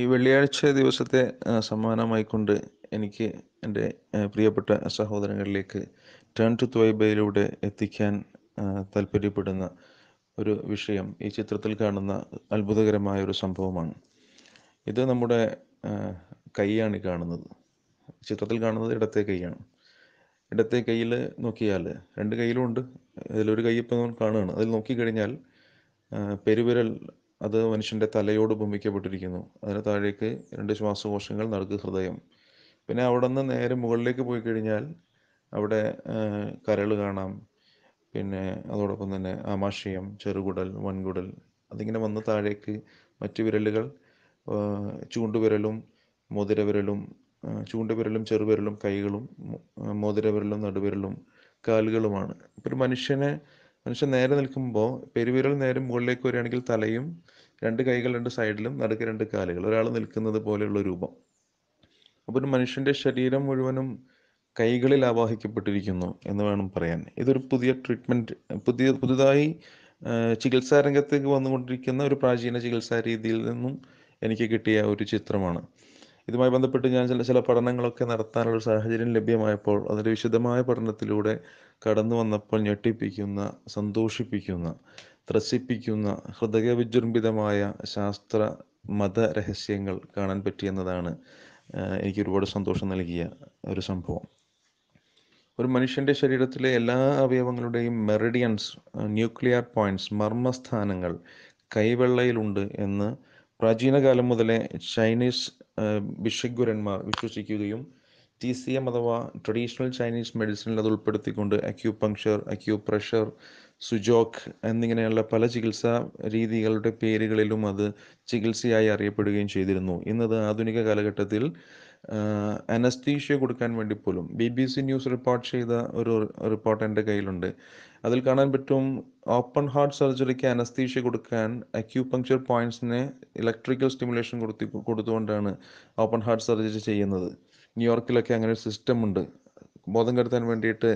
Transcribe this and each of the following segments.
ഈ വെള്ളിയാഴ്ച ദിവസത്തെ സമ്മാനമായിക്കൊണ്ട് എനിക്ക് എൻ്റെ പ്രിയപ്പെട്ട സഹോദരങ്ങളിലേക്ക് ടേൺ ടു ത്വൈബയിലൂടെ എത്തിക്കാൻ താല്പര്യപ്പെടുന്ന ഒരു വിഷയം ഈ ചിത്രത്തിൽ കാണുന്ന അത്ഭുതകരമായ ഒരു സംഭവമാണ് ഇത് നമ്മുടെ കൈയാണ് കാണുന്നത് ചിത്രത്തിൽ കാണുന്നത് ഇടത്തെ കൈയാണ് ഇടത്തെ കയ്യിൽ നോക്കിയാൽ രണ്ട് കയ്യിലും ഉണ്ട് ഇതിലൊരു കൈ ഇപ്പം നമ്മൾ കാണുകയാണ് അതിൽ നോക്കിക്കഴിഞ്ഞാൽ പെരുവിരൽ അത് മനുഷ്യൻ്റെ തലയോട് ബുംബിക്കപ്പെട്ടിരിക്കുന്നു അതിന് താഴേക്ക് രണ്ട് ശ്വാസകോശങ്ങൾ നടുക്ക് ഹൃദയം പിന്നെ അവിടെ നിന്ന് നേരെ മുകളിലേക്ക് പോയി കഴിഞ്ഞാൽ അവിടെ കരൾ കാണാം പിന്നെ അതോടൊപ്പം തന്നെ ആമാശയം ചെറുകുടൽ വൻകുടൽ അതിങ്ങനെ വന്ന് താഴേക്ക് മറ്റു വിരലുകൾ ചൂണ്ടുവിരലും മോതിരവിരലും ചൂണ്ടുവിരലും ചെറുവിരലും കൈകളും മോതിരവിരലും നടുവിരലും കാലുകളുമാണ് ഒരു മനുഷ്യനെ മനുഷ്യൻ നേരെ നിൽക്കുമ്പോൾ പെരുവിരൽ നേരെ മുകളിലേക്ക് വരികയാണെങ്കിൽ തലയും രണ്ട് കൈകൾ രണ്ട് സൈഡിലും നടുക്ക് രണ്ട് കാലുകൾ ഒരാൾ നിൽക്കുന്നത് പോലെയുള്ള രൂപം അപ്പോൾ ഒരു മനുഷ്യൻ്റെ ശരീരം മുഴുവനും കൈകളിൽ ആവാഹിക്കപ്പെട്ടിരിക്കുന്നു എന്ന് വേണം പറയാൻ ഇതൊരു പുതിയ ട്രീറ്റ്മെൻറ്റ് പുതിയ പുതുതായി ചികിത്സാ രംഗത്തേക്ക് വന്നുകൊണ്ടിരിക്കുന്ന ഒരു പ്രാചീന ചികിത്സാ രീതിയിൽ നിന്നും എനിക്ക് കിട്ടിയ ഒരു ചിത്രമാണ് ഇതുമായി ബന്ധപ്പെട്ട് ഞാൻ ചില ചില പഠനങ്ങളൊക്കെ നടത്താനുള്ള സാഹചര്യം ലഭ്യമായപ്പോൾ അതിൻ്റെ വിശദമായ പഠനത്തിലൂടെ കടന്നു വന്നപ്പോൾ ഞെട്ടിപ്പിക്കുന്ന സന്തോഷിപ്പിക്കുന്ന ത്രസിപ്പിക്കുന്ന ഹൃദയ വിജൃംഭിതമായ ശാസ്ത്ര മത രഹസ്യങ്ങൾ കാണാൻ പറ്റിയെന്നതാണ് എനിക്ക് ഒരുപാട് സന്തോഷം നൽകിയ ഒരു സംഭവം ഒരു മനുഷ്യൻ്റെ ശരീരത്തിലെ എല്ലാ അവയവങ്ങളുടെയും മെറിഡിയൻസ് ന്യൂക്ലിയർ പോയിന്റ്സ് മർമ്മസ്ഥാനങ്ങൾ കൈവെള്ളയിലുണ്ട് എന്ന് പ്രാചീനകാലം മുതലേ ചൈനീസ് ഭിഷഗ്വരന്മാർ വിശ്വസിക്കുകയും ടി സി എം അഥവാ ട്രഡീഷണൽ ചൈനീസ് മെഡിസിനിൽ അത് ഉൾപ്പെടുത്തിക്കൊണ്ട് അക്യൂ അക്യൂപ്രഷർ സുജോക്ക് എന്നിങ്ങനെയുള്ള പല ചികിത്സാ രീതികളുടെ പേരുകളിലും അത് ചികിത്സയായി അറിയപ്പെടുകയും ചെയ്തിരുന്നു ഇന്നത് ആധുനിക കാലഘട്ടത്തിൽ അനസ്തീഷ്യ കൊടുക്കാൻ വേണ്ടി പോലും B B C news report ചെയ്ത ഒരു റിപ്പോർട്ട് എൻ്റെ കയ്യിലുണ്ട് അതിൽ കാണാൻ പറ്റും ഓപ്പൺ ഹാർട്ട് സർജറിക്ക് അനസ്തീഷ്യ കൊടുക്കാൻ അക്യൂപങ്ക്ചർ പോയിന്റ്സിനെ ഇലക്ട്രിക്കൽ സ്റ്റിമുലേഷൻ കൊടുത്തി കൊടുത്തുകൊണ്ടാണ് ഓപ്പൺ ഹാർട്ട് സർജറി ചെയ്യുന്നത് ന്യൂയോർക്കിലൊക്കെ അങ്ങനെ ഒരു സിസ്റ്റം ഉണ്ട് ബോധം കെടുത്താൻ വേണ്ടിയിട്ട്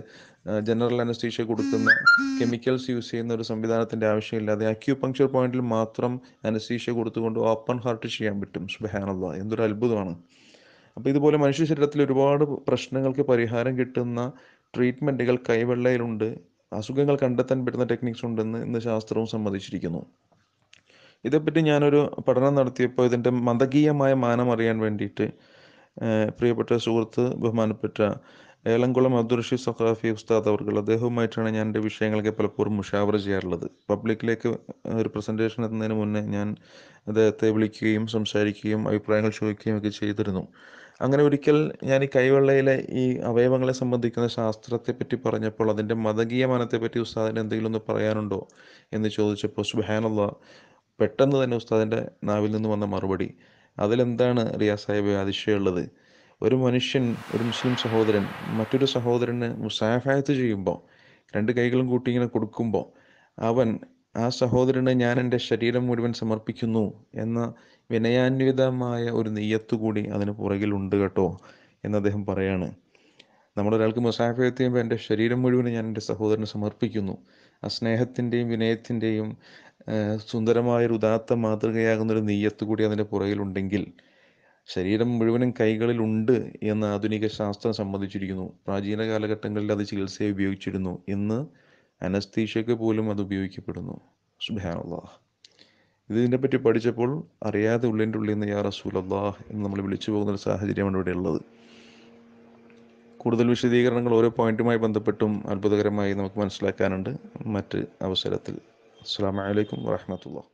ജനറൽ അനസ്തീഷ്യ കൊടുക്കുന്ന കെമിക്കൽസ് യൂസ് ചെയ്യുന്ന ഒരു സംവിധാനത്തിൻ്റെ ആവശ്യമില്ലാതെ അക്യൂപങ്ക്ചർ പോയിന്റിൽ മാത്രം അനസ്തീഷ്യ കൊടുത്തുകൊണ്ട് ഓപ്പൺ ഹാർട്ട് ചെയ്യാൻ പറ്റും സുബഹാനുള്ള എന്തൊരു അത്ഭുതമാണ് അപ്പോൾ ഇതുപോലെ മനുഷ്യ ശരീരത്തിൽ ഒരുപാട് പ്രശ്നങ്ങൾക്ക് പരിഹാരം കിട്ടുന്ന ട്രീറ്റ്മെൻറ്റുകൾ കൈവെള്ളയിലുണ്ട് അസുഖങ്ങൾ കണ്ടെത്താൻ പറ്റുന്ന ടെക്നിക്സ് ഉണ്ടെന്ന് ഇന്ന് ശാസ്ത്രവും സമ്മതിച്ചിരിക്കുന്നു ഇതേപ്പറ്റി ഞാനൊരു പഠനം നടത്തിയപ്പോൾ ഇതിൻ്റെ മതകീയമായ മാനം അറിയാൻ വേണ്ടിയിട്ട് പ്രിയപ്പെട്ട സുഹൃത്ത് ബഹുമാനപ്പെട്ട ഏലംകുളം അബ്ദുറഷി സഖാഫി ഉസ്താദ് അവർകൾ അദ്ദേഹവുമായിട്ടാണ് ഞാൻ എൻ്റെ വിഷയങ്ങളൊക്കെ പലപ്പോഴും മുഷാവർ ചെയ്യാറുള്ളത് പബ്ലിക്കിലേക്ക് ഒരു പ്രസൻറ്റേഷൻ എത്തുന്നതിന് മുന്നേ ഞാൻ അദ്ദേഹത്തെ വിളിക്കുകയും സംസാരിക്കുകയും അഭിപ്രായങ്ങൾ ചോദിക്കുകയും ഒക്കെ ചെയ്തിരുന്നു അങ്ങനെ ഒരിക്കൽ ഞാൻ ഈ കൈവെള്ളയിലെ ഈ അവയവങ്ങളെ സംബന്ധിക്കുന്ന ശാസ്ത്രത്തെ പറ്റി പറഞ്ഞപ്പോൾ അതിൻ്റെ മതകീയമാനത്തെ പറ്റി ഉസ്താദിന് എന്തെങ്കിലും ഒന്ന് പറയാനുണ്ടോ എന്ന് ചോദിച്ചപ്പോൾ സുബാനുള്ള പെട്ടെന്ന് തന്നെ ഉസ്താദിൻ്റെ നാവിൽ നിന്ന് വന്ന മറുപടി അതിലെന്താണ് റിയാസ് സാഹിബ് അതിശയമുള്ളത് ഒരു മനുഷ്യൻ ഒരു മുസ്ലിം സഹോദരൻ മറ്റൊരു സഹോദരന് മുസാഫായത്ത് ചെയ്യുമ്പോൾ രണ്ട് കൈകളും കൂട്ടി ഇങ്ങനെ കൊടുക്കുമ്പോൾ അവൻ ആ സഹോദരന് ഞാൻ എൻ്റെ ശരീരം മുഴുവൻ സമർപ്പിക്കുന്നു എന്ന വിനയാന്വിതമായ ഒരു നെയ്യത്തു കൂടി അതിന് പുറകിലുണ്ട് കേട്ടോ എന്ന് അദ്ദേഹം പറയാണ് നമ്മളൊരാൾക്ക് മുസാഫിയത്ത് ചെയ്യുമ്പോൾ എൻ്റെ ശരീരം മുഴുവൻ ഞാൻ എൻ്റെ സഹോദരന് സമർപ്പിക്കുന്നു ആ സ്നേഹത്തിൻ്റെയും വിനയത്തിൻ്റെയും സുന്ദരമായൊരു ഉദാത്ത ഒരു നെയ്യത്ത് കൂടി അതിൻ്റെ പുറകിലുണ്ടെങ്കിൽ ശരീരം മുഴുവനും കൈകളിലുണ്ട് എന്ന് ആധുനിക ശാസ്ത്രം സമ്മതിച്ചിരിക്കുന്നു പ്രാചീന കാലഘട്ടങ്ങളിൽ അത് ചികിത്സയെ ഉപയോഗിച്ചിരുന്നു ഇന്ന് അനസ്തീഷ്യക്ക് പോലും അത് ഉപയോഗിക്കപ്പെടുന്നു ഇതിനെ പറ്റി പഠിച്ചപ്പോൾ അറിയാതെ ഉള്ളിൻ്റെ ഉള്ളിൽ നിന്ന് യാ അള്ളാഹ് എന്ന് നമ്മൾ വിളിച്ചു പോകുന്ന ഒരു സാഹചര്യമാണ് ഇവിടെ ഉള്ളത് കൂടുതൽ വിശദീകരണങ്ങൾ ഓരോ പോയിന്റുമായി ബന്ധപ്പെട്ടും അത്ഭുതകരമായി നമുക്ക് മനസ്സിലാക്കാനുണ്ട് മറ്റ് അവസരത്തിൽ അസ്സാം വലൈക്കും വാഹമത്തുള്ള